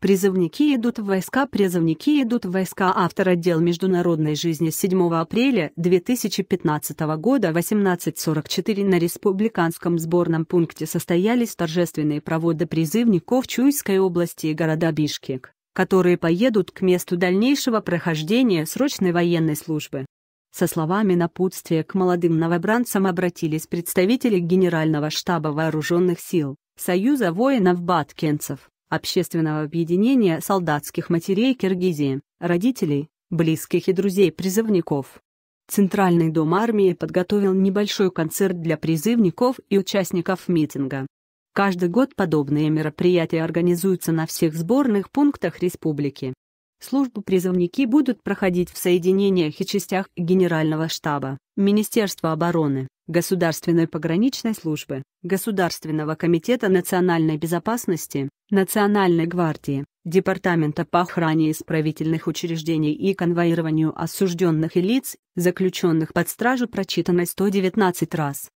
Призывники идут в войска, призывники идут в войска. Автор отдел международной жизни 7 апреля 2015 года 18.44 на республиканском сборном пункте состоялись торжественные проводы призывников Чуйской области и города Бишкек, которые поедут к месту дальнейшего прохождения срочной военной службы. Со словами напутствия к молодым новобранцам обратились представители Генерального штаба Вооруженных сил, Союза воинов-баткенцев общественного объединения солдатских матерей Киргизии, родителей, близких и друзей призывников. Центральный дом армии подготовил небольшой концерт для призывников и участников митинга. Каждый год подобные мероприятия организуются на всех сборных пунктах республики. Службу призывники будут проходить в соединениях и частях Генерального штаба, Министерства обороны, Государственной пограничной службы, Государственного комитета национальной безопасности, Национальной гвардии, Департамента по охране исправительных учреждений и конвоированию осужденных и лиц, заключенных под стражу прочитанной 119 раз.